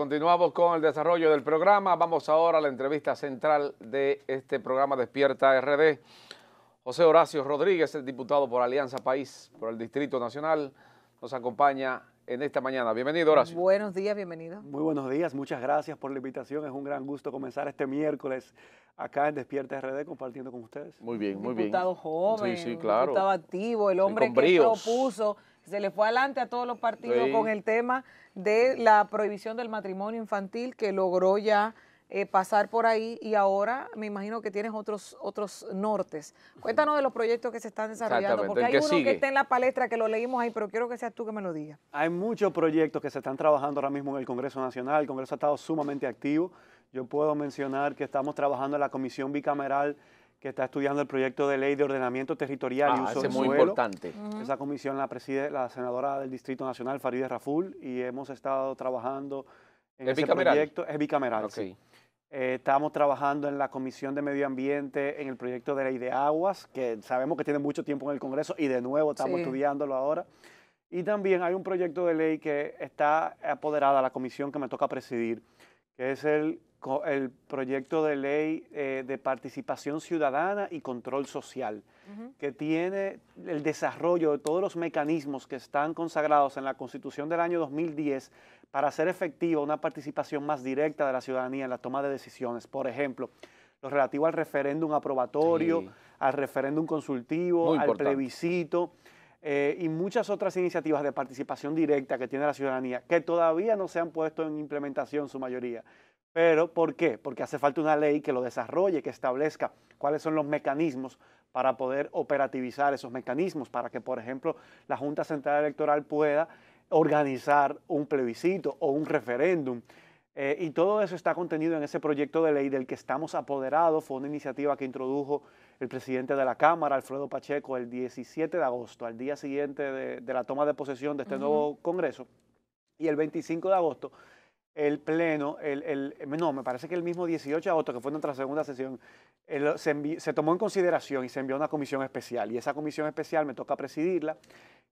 continuamos con el desarrollo del programa. Vamos ahora a la entrevista central de este programa Despierta RD. José Horacio Rodríguez, el diputado por Alianza País por el Distrito Nacional, nos acompaña en esta mañana. Bienvenido, Horacio. Buenos días, bienvenido. Muy buenos días, muchas gracias por la invitación. Es un gran gusto comenzar este miércoles acá en Despierta RD compartiendo con ustedes. Muy bien, muy bien. bien. Diputado joven, sí, diputado activo, el hombre que propuso se le fue adelante a todos los partidos con el tema de la prohibición del matrimonio infantil que logró ya eh, pasar por ahí y ahora me imagino que tienes otros otros nortes. Cuéntanos de los proyectos que se están desarrollando, porque hay uno que está en la palestra que lo leímos ahí, pero quiero que seas tú que me lo digas. Hay muchos proyectos que se están trabajando ahora mismo en el Congreso Nacional, el Congreso ha estado sumamente activo. Yo puedo mencionar que estamos trabajando en la Comisión Bicameral que está estudiando el proyecto de ley de ordenamiento territorial y ah, uso del muy importante. Esa comisión la preside la senadora del Distrito Nacional, Farideh Raful, y hemos estado trabajando en ese proyecto. Es bicameral, sí. Eh, estamos trabajando en la Comisión de Medio Ambiente en el proyecto de ley de aguas, que sabemos que tiene mucho tiempo en el Congreso y de nuevo estamos estudiándolo ahora. Y también hay un proyecto de ley que está apoderada a la comisión que me toca presidir, que es el el proyecto de ley eh, de participación ciudadana y control social, que tiene el desarrollo de todos los mecanismos que están consagrados en la Constitución del año 2010 para hacer efectiva una participación más directa de la ciudadanía en la toma de decisiones. Por ejemplo, lo relativo al referéndum aprobatorio, al referéndum consultivo, al plebiscito. Eh, y muchas otras iniciativas de participación directa que tiene la ciudadanía, que todavía no se han puesto en implementación su mayoría. Pero, ¿por qué? Porque hace falta una ley que lo desarrolle, que establezca cuáles son los mecanismos para poder operativizar esos mecanismos, para que, por ejemplo, la Junta Central Electoral pueda organizar un plebiscito o un referéndum. Eh, y todo eso está contenido en ese proyecto de ley del que estamos apoderados. Fue una iniciativa que introdujo el presidente de la Cámara, Alfredo Pacheco, el 17 de agosto, al día siguiente de, la toma de posesión de este nuevo Congreso. Y el 25 de agosto el Pleno, el, el, eh, no, me parece que el mismo 18 de agosto, que fue nuestra segunda sesión, se, tomó en consideración y se envió a una comisión especial. Y esa comisión especial me toca presidirla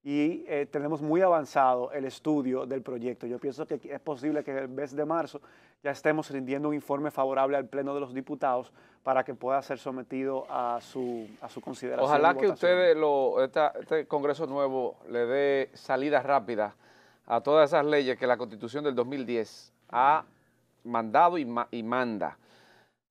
y eh, tenemos muy avanzado el estudio del proyecto. Yo pienso que es posible que el mes de marzo ya estemos rindiendo un informe favorable al Pleno de los Diputados para que pueda ser sometido a su, a su consideración. Ojalá que ustedes, este Congreso Nuevo, le dé salida rápida a todas esas leyes que la Constitución del 2010 ha mandado y, manda.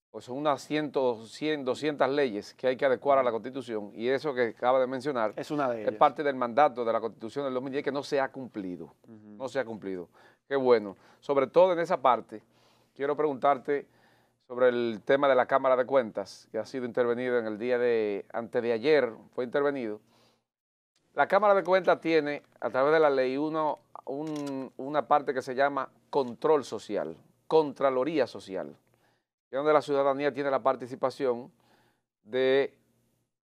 Pues son unas 100, 200 leyes que hay que adecuar a la Constitución y eso que acaba de mencionar es, una parte del mandato de la Constitución del 2010 que no se ha cumplido, no se ha cumplido. Qué bueno. Sobre todo en esa parte, quiero preguntarte sobre el tema de la Cámara de Cuentas, que ha sido intervenido en el día de, antes de ayer, fue intervenido. La Cámara de Cuentas tiene, a través de la ley, 1 una parte que se llama control social, contraloría social, donde la ciudadanía tiene la participación de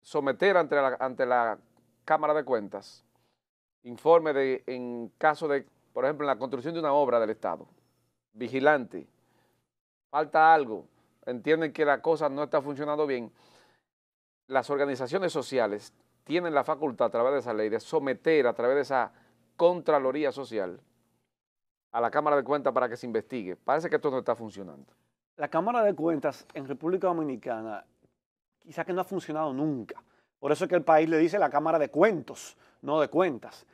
someter ante la, ante la Cámara de Cuentas informe de, en caso de, por ejemplo, en la construcción de una obra del Estado, vigilante, falta algo, entienden que la cosa no está funcionando bien, las organizaciones sociales tienen la facultad a través de esa ley de someter a través de esa Contraloría Social a la Cámara de Cuentas para que se investigue. Parece que esto no está funcionando. La Cámara de Cuentas en República Dominicana quizás que no ha funcionado nunca. Por eso es que el país le dice la Cámara de Cuentos, no de Cuentas.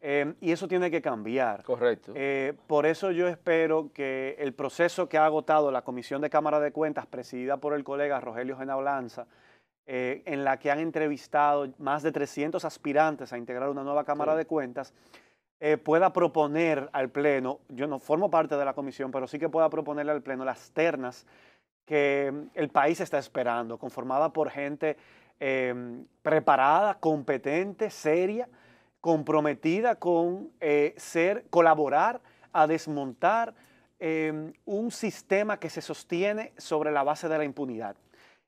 Em, y eso tiene que cambiar. Correcto. Eh, por eso yo espero que el proceso que ha agotado la Comisión de Cámara de Cuentas, presidida por el colega Rogelio Genablanza, eh, en la que han entrevistado más de 300 aspirantes a integrar una nueva Cámara de Cuentas, eh, pueda proponer al Pleno, yo no formo parte de la comisión, pero sí que pueda proponerle al Pleno las ternas que mm, el país está esperando, conformada por gente em, preparada, competente, seria, comprometida con eh, ser, colaborar a desmontar em, un sistema que se sostiene sobre la base de la impunidad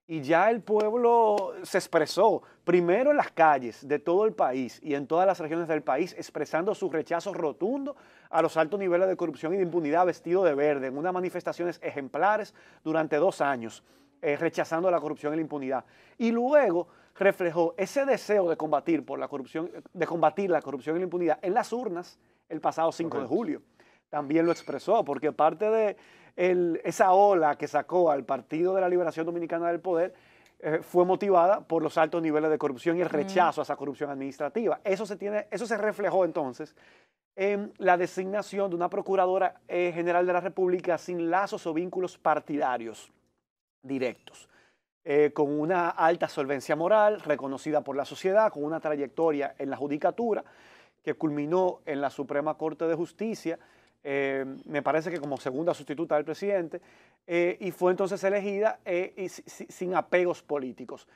y ya el pueblo se expresó, primero en las calles de todo el país y en todas las regiones del país, expresando su rechazo rotundo a los altos niveles de corrupción y de impunidad vestido de verde, en unas manifestaciones ejemplares durante dos años, eh, rechazando la corrupción y la impunidad. Y luego reflejó ese deseo de combatir, por la, corrupción, de combatir la corrupción y la impunidad en las urnas el pasado 5 de julio también lo expresó, porque parte de esa ola que sacó al Partido de la Liberación Dominicana del Poder eh, fue motivada por los altos niveles de corrupción y el rechazo a esa corrupción administrativa. Eso se, tiene, eso se reflejó entonces en la designación de una Procuradora eh, General de la República sin lazos o vínculos partidarios directos. Eh, con una alta solvencia moral, reconocida por la sociedad, con una trayectoria en la judicatura que culminó en la Suprema Corte de Justicia eh, me parece que como segunda sustituta del presidente, eh, y fue entonces elegida eh, sin apegos políticos.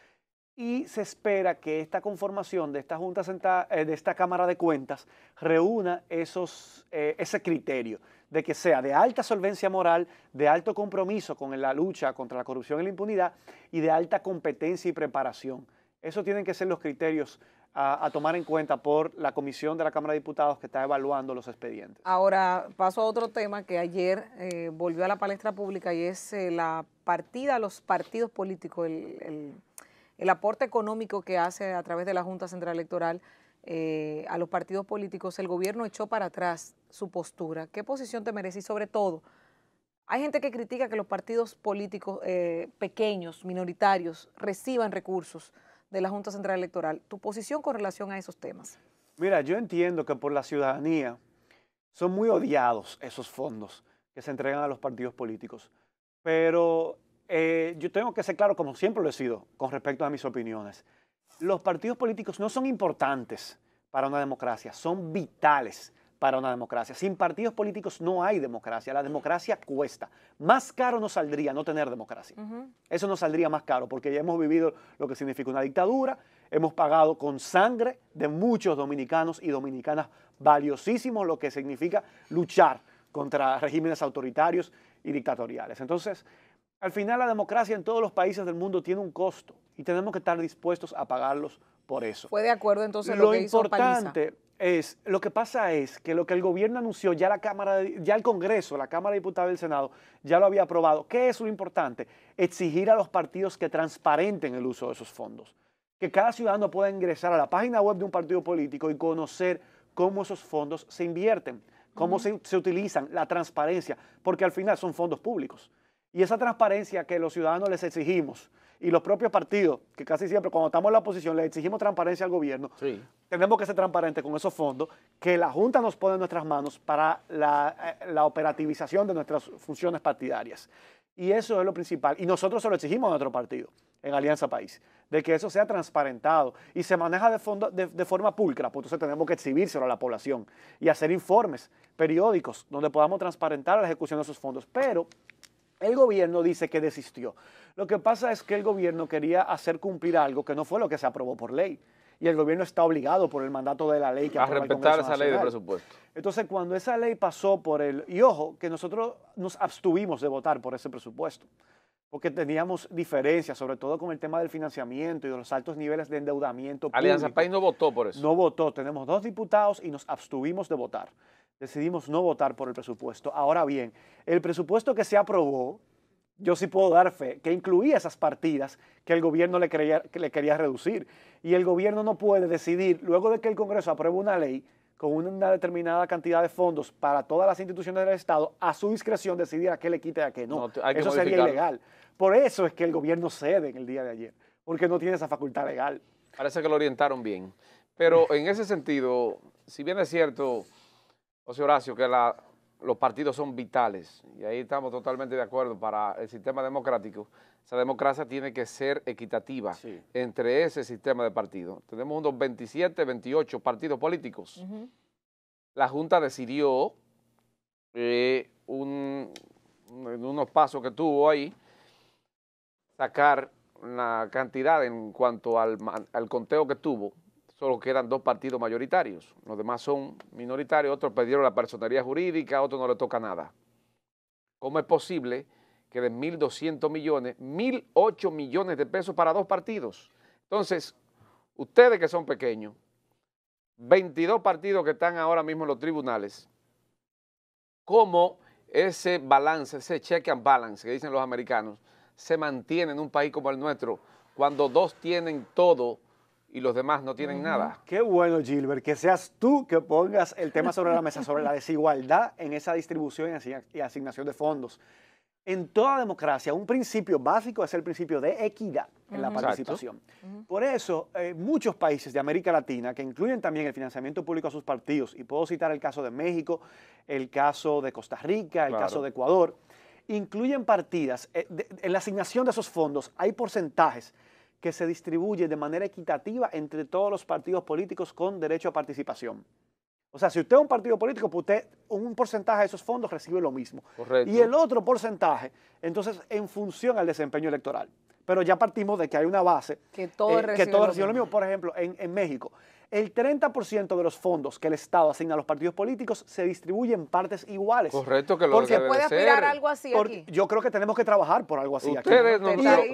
Y se espera que esta conformación de esta, junta de esta Cámara de Cuentas reúna esos, ese criterio de que sea de alta solvencia moral, de alto compromiso con la lucha contra la corrupción y la impunidad y de alta competencia y preparación. Esos tienen que ser los criterios a, tomar en cuenta por la comisión de la Cámara de Diputados que está evaluando los expedientes. Ahora paso a otro tema que ayer eh, volvió a la palestra pública y es eh, la partida a los partidos políticos, el, aporte económico que hace a través de la Junta Central Electoral eh, a los partidos políticos. El gobierno echó para atrás su postura. ¿Qué posición te merece? Y sobre todo, hay gente que critica que los partidos políticos pequeños, minoritarios, reciban recursos de la Junta Central Electoral. Tu posición con relación a esos temas. Mira, yo entiendo que por la ciudadanía son muy odiados esos fondos que se entregan a los partidos políticos, pero eh, yo tengo que ser claro, como siempre lo he sido, con respecto a mis opiniones. Los partidos políticos no son importantes para una democracia, son vitales para una democracia. Sin partidos políticos no hay democracia. La democracia cuesta. Más caro nos saldría no tener democracia. Eso nos saldría más caro porque ya hemos vivido lo que significa una dictadura, hemos pagado con sangre de muchos dominicanos y dominicanas valiosísimos lo que significa luchar contra regímenes autoritarios y dictatoriales. Entonces, al final la democracia en todos los países del mundo tiene un costo y tenemos que estar dispuestos a pagarlos por eso. Fue de acuerdo entonces lo, lo importante es lo que pasa es que lo que el gobierno anunció ya la cámara ya el Congreso, la Cámara de Diputados y el Senado ya lo había aprobado. ¿Qué es lo importante? Exigir a los partidos que transparenten el uso de esos fondos, que cada ciudadano pueda ingresar a la página web de un partido político y conocer cómo esos fondos se invierten, cómo se utilizan, la transparencia, porque al final son fondos públicos. Y esa transparencia que los ciudadanos les exigimos y los propios partidos, que casi siempre cuando estamos en la oposición le exigimos transparencia al gobierno, tenemos que ser transparentes con esos fondos que la Junta nos pone en nuestras manos para eh, la, operativización de nuestras funciones partidarias. Y eso es lo principal. Y nosotros se lo exigimos a nuestro partido, en Alianza País, de que eso sea transparentado y se maneja de, fondo, de, forma pulcra. Pues entonces tenemos que exhibírselo a la población y hacer informes periódicos donde podamos transparentar la ejecución de esos fondos. Pero el gobierno dice que desistió. Lo que pasa es que el gobierno quería hacer cumplir algo que no fue lo que se aprobó por ley. Y el gobierno está obligado por el mandato de la ley que a respetar esa ley de presupuesto. Entonces, cuando esa ley pasó por el... Y ojo, que nosotros nos abstuvimos de votar por ese presupuesto, porque teníamos diferencias, sobre todo con el tema del financiamiento y de los altos niveles de endeudamiento. Alianza País no votó por eso. No votó. Tenemos dos diputados y nos abstuvimos de votar decidimos no votar por el presupuesto. Ahora bien, el presupuesto que se aprobó, yo sí puedo dar fe, que incluía esas partidas que el gobierno le, creía, que le quería reducir. Y el gobierno no puede decidir, luego de que el Congreso apruebe una ley con una determinada cantidad de fondos para todas las instituciones del Estado, a su discreción decidir a qué le quite y a qué no. eso sería ilegal. Por eso es que el gobierno cede en el día de ayer, porque no tiene esa facultad legal. Parece que lo orientaron bien. Pero en ese sentido, si bien es cierto, José Horacio, que los partidos son vitales y ahí estamos totalmente de acuerdo para el sistema democrático. Esa democracia tiene que ser equitativa entre ese sistema de partidos. Tenemos unos 27, 28 partidos políticos. La Junta decidió eh, en unos pasos que tuvo ahí, sacar la cantidad en cuanto al conteo que tuvo solo quedan dos partidos mayoritarios, los demás son minoritarios, otros perdieron la personería jurídica, otros no le toca nada. ¿Cómo es posible que de 1.200 millones, 1.800 millones de pesos para dos partidos? Entonces, ustedes que son pequeños, 22 partidos que están ahora mismo en los tribunales, ¿cómo ese balance, ese check and balance que dicen los americanos, se mantiene en un país como el nuestro cuando dos tienen todo? y los demás no tienen nada. Qué bueno, Gilbert, que seas tú que pongas el tema sobre la mesa, sobre la desigualdad en esa distribución y asignación de fondos. En toda democracia, un principio básico es el principio de equidad en la participación. Por eso, eh, muchos países de América Latina, que incluyen también el financiamiento público a sus partidos, y puedo citar el caso de México, el caso de Costa Rica, el caso de Ecuador, incluyen partidas. Eh, en la asignación de esos fondos hay porcentajes que se distribuye de manera equitativa entre todos los partidos políticos con derecho a participación. O sea, si usted es un partido político, pues usted un porcentaje de esos fondos recibe lo mismo. Y el otro porcentaje, entonces, en función al desempeño electoral. Pero ya partimos de que hay una base. Que todo eh, recibe, lo, mismo. Por ejemplo, en México, el 30% de los fondos que el Estado asigna a los partidos políticos se distribuye en partes iguales. Correcto, que lo porque puede aspirar algo así aquí. Yo creo que tenemos que trabajar por algo así aquí. No, no,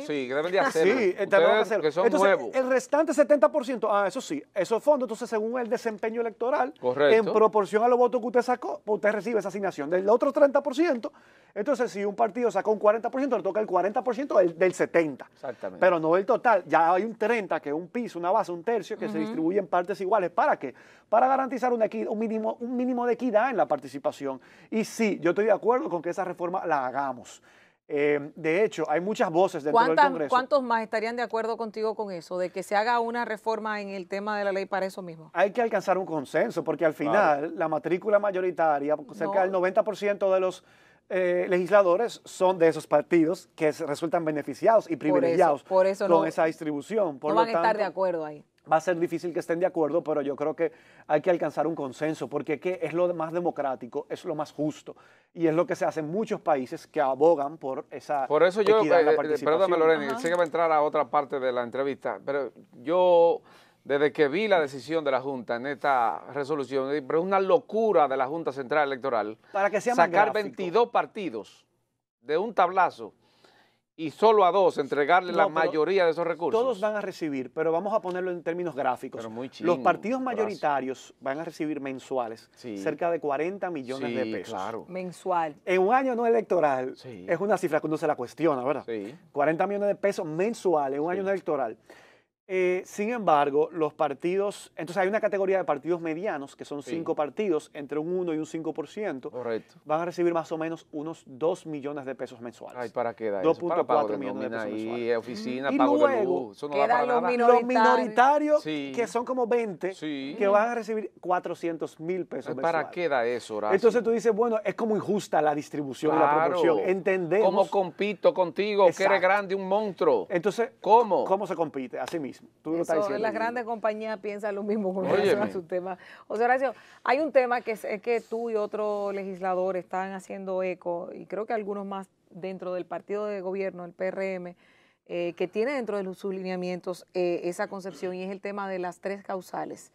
sí, deben de ah, hacerlo. Sí, eh, tenemos que hacerlo. el restante 70%, ah, eso sí, esos fondos, entonces según el desempeño electoral, en proporción a los votos que usted sacó, usted recibe esa asignación. Del otro 30%, entonces si un partido sacó un 40%, le toca el 40% del, 70%. Exactamente. Pero no el total. Ya hay un 30% que es un piso, una base, un tercio, que se distribuye en partes iguales. ¿Para qué? Para garantizar un, mínimo, un mínimo de equidad en la participación. Y sí, yo estoy de acuerdo con que esa reforma la hagamos. Em, de hecho, hay muchas voces dentro del Congreso. ¿Cuántos más estarían de acuerdo contigo con eso, de que se haga una reforma en el tema de la ley para eso mismo? Hay que alcanzar un consenso, porque al final la matrícula mayoritaria, cerca del 90% de los eh, legisladores son de esos partidos que resultan beneficiados y privilegiados con esa distribución. no van a estar de acuerdo ahí va a ser difícil que estén de acuerdo, pero yo creo que hay que alcanzar un consenso, porque es lo más democrático, es lo más justo, y es lo que se hace en muchos países que abogan por esa Por eso yo, eh, eh, perdóname Lorena, sé que va a entrar a otra parte de la entrevista, pero yo, desde que vi la decisión de la Junta en esta resolución, es una locura de la Junta Central Electoral, sacar 22 partidos de un tablazo, y solo a dos entregarle la mayoría de esos recursos. Todos van a recibir, pero vamos a ponerlo en términos gráficos. Los partidos mayoritarios van a recibir mensuales cerca de 40 millones de pesos. Mensual. En un año no electoral es una cifra que uno se la cuestiona, ¿verdad? 40 millones de pesos mensuales en un año no electoral. Eh, sin embargo, los partidos, entonces hay una categoría de partidos medianos, que son cinco partidos, entre un 1 y un 5%, Correcto. van a recibir más o menos unos 2 millones de pesos mensuales. Ay, ¿para qué da 2.4 millones de pesos mensuales. Y oficina, pago de luz, eso los, Minoritarios, que son como 20, que van a recibir 400 mil pesos mensuales. ¿Para qué da eso, Entonces tú dices, bueno, es como injusta la distribución y la proporción. Entendemos. ¿Cómo compito contigo, que eres grande, un monstruo? Entonces, ¿cómo? ¿Cómo se compite? Así mismo. Las grandes compañías piensan lo mismo con relación a su tema. O sea, Horacio, hay un tema que es, que tú y otro legislador están haciendo eco, y creo que algunos más dentro del partido de gobierno, el PRM, eh, que tiene dentro de sus lineamientos eh, esa concepción, y es el tema de las tres causales.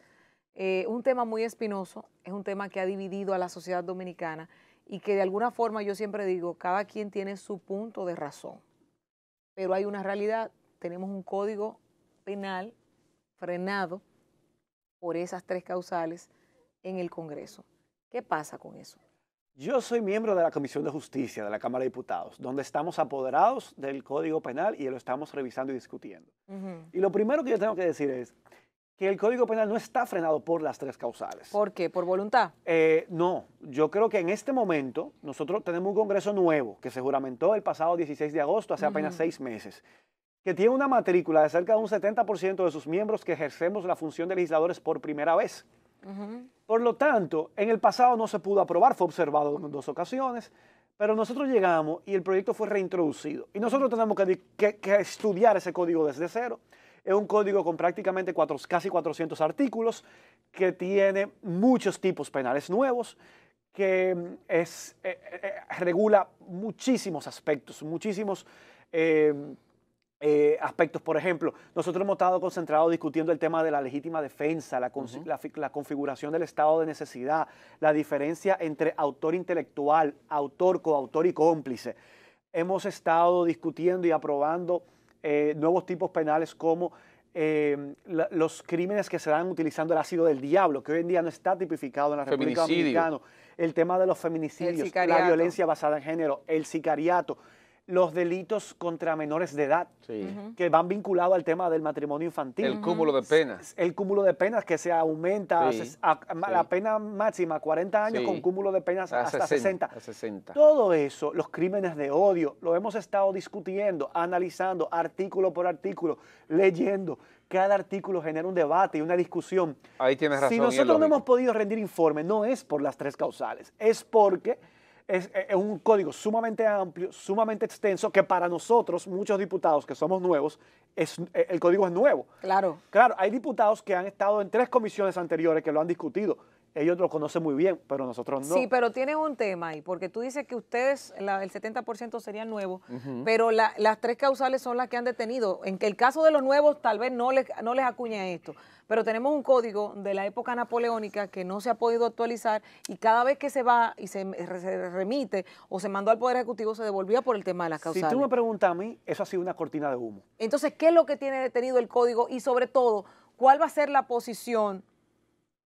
Eh, un tema muy espinoso, es un tema que ha dividido a la sociedad dominicana y que de alguna forma yo siempre digo, cada quien tiene su punto de razón, pero hay una realidad, tenemos un código penal frenado por esas tres causales en el Congreso. ¿Qué pasa con eso? Yo soy miembro de la Comisión de Justicia de la Cámara de Diputados, donde estamos apoderados del Código Penal y lo estamos revisando y discutiendo. Y lo primero que yo tengo que decir es que el Código Penal no está frenado por las tres causales. ¿Por qué? ¿Por voluntad? Eh, no, yo creo que en este momento nosotros tenemos un Congreso nuevo que se juramentó el pasado 16 de agosto, hace apenas seis meses que tiene una matrícula de cerca de un 70% de sus miembros que ejercemos la función de legisladores por primera vez. Por lo tanto, en el pasado no se pudo aprobar, fue observado en dos ocasiones, pero nosotros llegamos y el proyecto fue reintroducido. Y nosotros tenemos que, estudiar ese código desde cero. Es un código con prácticamente cuatro, casi 400 artículos, que tiene muchos tipos penales nuevos, que mm, es, eh, eh, eh, regula muchísimos aspectos, muchísimos... Eh, aspectos. Por ejemplo, nosotros hemos estado concentrados discutiendo el tema de la legítima defensa, la, configuración del estado de necesidad, la diferencia entre autor intelectual, autor, coautor y cómplice. Hemos estado discutiendo y aprobando eh, nuevos tipos penales como eh, los crímenes que se dan utilizando el ácido del diablo, que hoy en día no está tipificado en la República Dominicana, el tema de los feminicidios, la violencia basada en género, el sicariato los delitos contra menores de edad, que van vinculados al tema del matrimonio infantil. El cúmulo de penas. El cúmulo de penas que se aumenta, a, la pena máxima 40 años con cúmulo de penas hasta 60, Todo eso, los crímenes de odio, lo hemos estado discutiendo, analizando artículo por artículo, leyendo. Cada artículo genera un debate y una discusión. Ahí tienes razón. Si nosotros no hemos podido rendir informe, no es por las tres causales, es porque es, un código sumamente amplio, sumamente extenso, que para nosotros, muchos diputados que somos nuevos, es, e, el código es nuevo. Claro. Claro, hay diputados que han estado en tres comisiones anteriores que lo han discutido ellos lo conocen muy bien, pero nosotros no. Sí, pero tienen un tema ahí, porque tú dices que ustedes, el 70% serían nuevos, pero las tres causales son las que han detenido. En que el caso de los nuevos tal vez no les, no les acuña esto, pero tenemos un código de la época napoleónica que no se ha podido actualizar y cada vez que se va y se, remite o se mandó al Poder Ejecutivo se devolvía por el tema de las causales. Si tú me preguntas a mí, eso ha sido una cortina de humo. Entonces, ¿qué es lo que tiene detenido el código y sobre todo, cuál va a ser la posición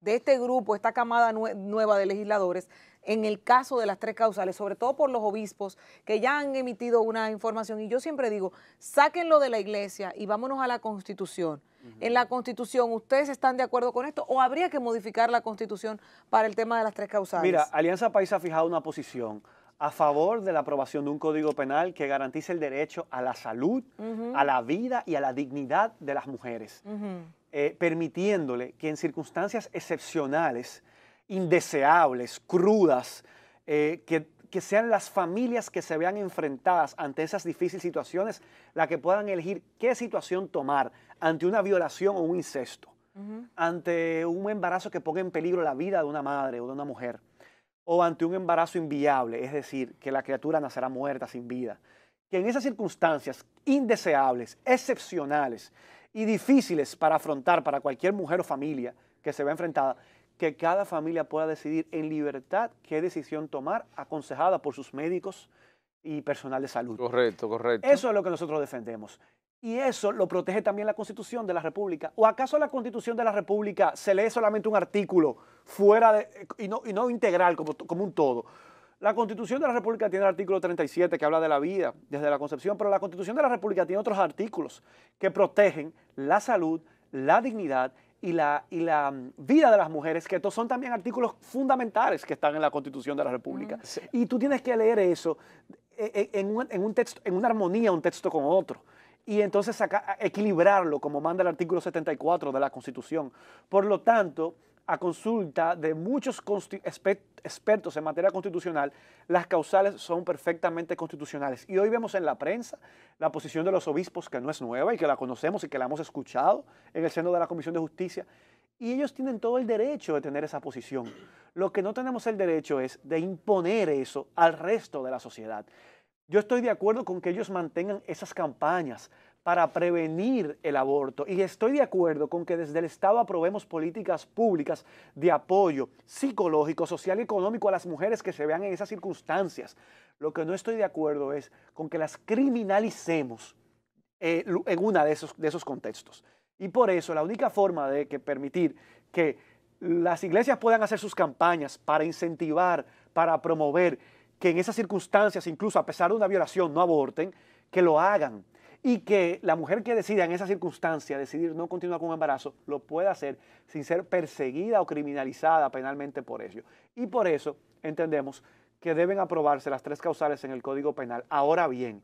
de este grupo, esta camada nueva de legisladores, en el caso de las tres causales, sobre todo por los obispos que ya han emitido una información. Y yo siempre digo, sáquenlo de la iglesia y vámonos a la constitución. En la constitución, ¿ustedes están de acuerdo con esto o habría que modificar la constitución para el tema de las tres causales? Mira, Alianza País ha fijado una posición a favor de la aprobación de un código penal que garantice el derecho a la salud, a la vida y a la dignidad de las mujeres. Eh, permitiéndole que en circunstancias excepcionales, indeseables, crudas, eh, que, sean las familias que se vean enfrentadas ante esas difíciles situaciones las que puedan elegir qué situación tomar ante una violación o un incesto, ante un embarazo que ponga en peligro la vida de una madre o de una mujer, o ante un embarazo inviable, es decir, que la criatura nacerá muerta sin vida. Que en esas circunstancias indeseables, excepcionales, y difíciles para afrontar para cualquier mujer o familia que se vea enfrentada, que cada familia pueda decidir en libertad qué decisión tomar, aconsejada por sus médicos y personal de salud. Correcto, correcto. Eso es lo que nosotros defendemos. Y eso lo protege también la Constitución de la República. ¿O acaso la Constitución de la República se lee solamente un artículo fuera de, y, no, integral como, como un todo? La Constitución de la República tiene el artículo 37 que habla de la vida desde la concepción, pero la Constitución de la República tiene otros artículos que protegen la salud, la dignidad y la, y la mm, vida de las mujeres, que estos son también artículos fundamentales que están en la Constitución de la República. Y tú tienes que leer eso eh, eh, en un, texto, en una armonía, un texto con otro y entonces equilibrarlo como manda el artículo 74 de la Constitución. Por lo tanto, a consulta de muchos expertos en materia constitucional, las causales son perfectamente constitucionales. Y hoy vemos en la prensa la posición de los obispos, que no es nueva y que la conocemos y que la hemos escuchado en el seno de la Comisión de Justicia. Y ellos tienen todo el derecho de tener esa posición. Lo que no tenemos el derecho es de imponer eso al resto de la sociedad. Yo estoy de acuerdo con que ellos mantengan esas campañas, para prevenir el aborto. Y estoy de acuerdo con que desde el Estado aprobemos políticas públicas de apoyo psicológico, social y económico a las mujeres que se vean en esas circunstancias. Lo que no estoy de acuerdo es con que las criminalicemos eh, en una de esos, de esos contextos. Y por eso la única forma de que permitir que las iglesias puedan hacer sus campañas para incentivar, para promover que en esas circunstancias, incluso a pesar de una violación, no aborten, que lo hagan y que la mujer que decida en esa circunstancia decidir no continuar con un embarazo lo pueda hacer sin ser perseguida o criminalizada penalmente por ello. Y por eso entendemos que deben aprobarse las tres causales en el Código Penal. Ahora bien,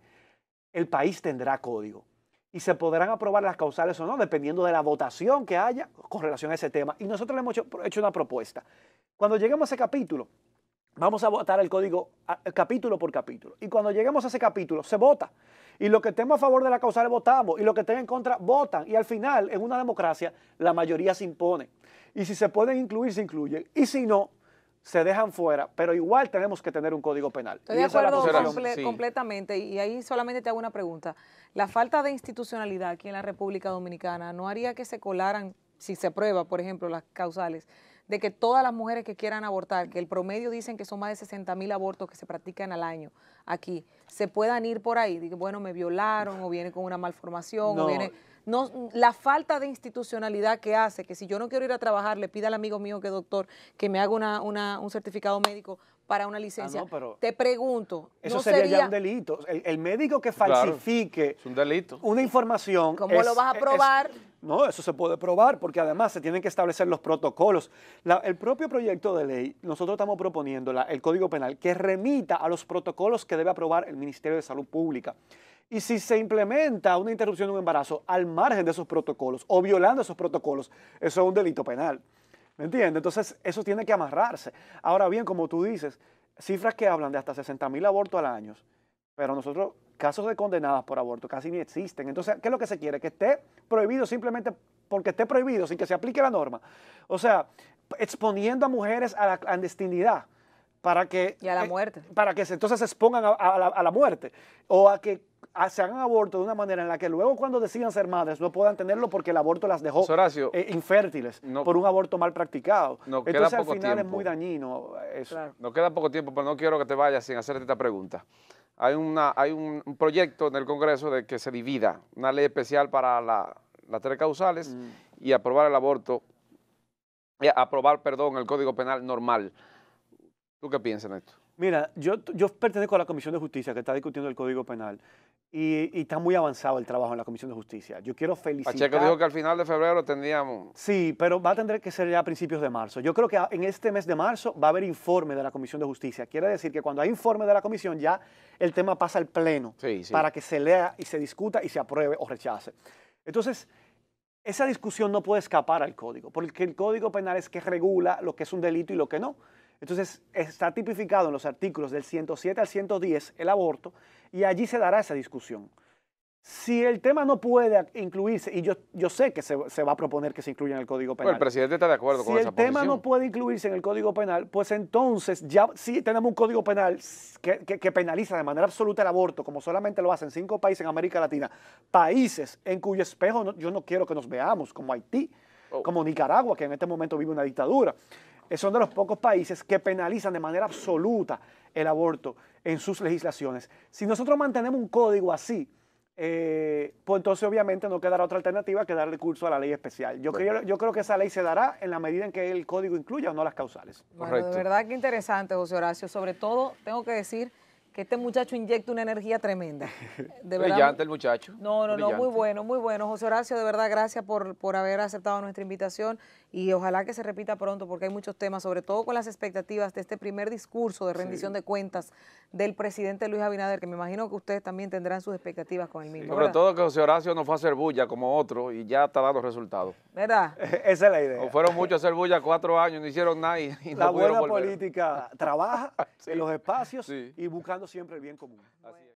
el país tendrá código y se podrán aprobar las causales o no, dependiendo de la votación que haya con relación a ese tema. Y nosotros le hemos hecho, hecho una propuesta. Cuando lleguemos a ese capítulo, Vamos a votar el código capítulo por capítulo. Y cuando lleguemos a ese capítulo, se vota. Y los que estemos a favor de la causal votamos. Y los que estén en contra votan. Y al final, en una democracia, la mayoría se impone. Y si se pueden incluir, se incluyen. Y si no, se dejan fuera, pero igual tenemos que tener un código penal. Estoy de acuerdo completamente, y ahí solamente te hago una pregunta. La falta de institucionalidad aquí en la República Dominicana no haría que se colaran, si se prueba, por ejemplo, las causales, de que todas las mujeres que quieran abortar, que el promedio dicen que son más de 60 mil abortos que se practican al año aquí, se puedan ir por ahí, bueno, me violaron o viene con una malformación o viene... No, la falta de institucionalidad que hace que si yo no quiero ir a trabajar, le pida al amigo mío que doctor que me haga una, una, un certificado médico para una licencia. Ah, Te pregunto. Eso sería, ya un delito. El, médico que falsifique una información. ¿Cómo lo vas a probar? no, eso se puede probar porque además se tienen que establecer los protocolos. el propio proyecto de ley, nosotros estamos proponiendo el Código Penal que remita a los protocolos que debe aprobar el Ministerio de Salud Pública. Y si se implementa una interrupción de un embarazo al margen de esos protocolos o violando esos protocolos, eso es un delito penal. ¿Me entiendes? Entonces, eso tiene que amarrarse. Ahora bien, como tú dices, cifras que hablan de hasta 60.000 mil abortos al año, pero nosotros, casos de condenadas por aborto casi ni existen. Entonces, ¿qué es lo que se quiere? Que esté prohibido simplemente porque esté prohibido, sin que se aplique la norma. O sea, exponiendo a mujeres a la clandestinidad para que... Y a la eh, muerte. para que entonces se expongan a, a, la, muerte o a que Ah, se hagan aborto de una manera en la que luego cuando decidan ser madres no puedan tenerlo porque el aborto las dejó eh, infértiles por un aborto mal practicado. Entonces al final es muy dañino Nos queda poco tiempo, pero no quiero que te vayas sin hacerte esta pregunta. Hay, una, hay un, proyecto en el Congreso de que se divida una ley especial para las tres causales mm. y aprobar el aborto, y eh, aprobar, perdón, el Código Penal normal. ¿Tú qué piensas en esto? Mira, yo, yo pertenezco a la Comisión de Justicia que está discutiendo el Código Penal y, está muy avanzado el trabajo en la Comisión de Justicia. Yo quiero felicitar... Pacheco dijo que al final de febrero tendríamos... Sí, pero va a tener que ser ya a principios de marzo. Yo creo que en este mes de marzo va a haber informe de la Comisión de Justicia. Quiere decir que cuando hay informe de la Comisión ya el tema pasa al Pleno para que se lea y se discuta y se apruebe o rechace. Entonces, esa discusión no puede escapar al Código, porque el Código Penal es que regula lo que es un delito y lo que no. Entonces, está tipificado en los artículos del 107 al 110 el aborto y allí se dará esa discusión. Si el tema no puede incluirse, y yo, yo sé que se, va a proponer que se incluya en el Código Penal. el presidente está de acuerdo con esa posición. Si el tema no puede incluirse en el Código Penal, pues entonces ya sí tenemos un Código Penal que, penaliza de manera absoluta el aborto, como solamente lo hacen cinco países en América Latina, países en cuyo espejo yo no quiero que nos veamos, como Haití, oh. como Nicaragua, que en este momento vive una dictadura. Eh, son de los pocos países que penalizan de manera absoluta el aborto en sus legislaciones. Si nosotros mantenemos un código así, eh, pues entonces obviamente no quedará otra alternativa que darle curso a la ley especial. Yo, creo, que esa ley se dará en la medida en que el código incluya o no las causales. Bueno, de verdad que interesante, José Horacio. Sobre todo, tengo que decir que este muchacho inyecta una energía tremenda. De brillante el muchacho. No, no, no, muy bueno, muy bueno. José Horacio, de verdad, gracias por, por haber aceptado nuestra invitación y ojalá que se repita pronto porque hay muchos temas, sobre todo con las expectativas de este primer discurso de rendición de cuentas del presidente Luis Abinader, que me imagino que ustedes también tendrán sus expectativas con el mismo. sobre todo que José Horacio no fue a hacer bulla como otro y ya está dando resultados. ¿Verdad? Esa es la idea. fueron muchos a hacer bulla cuatro años, no hicieron nada y, La buena política trabaja en los espacios y buscando siempre el bien común.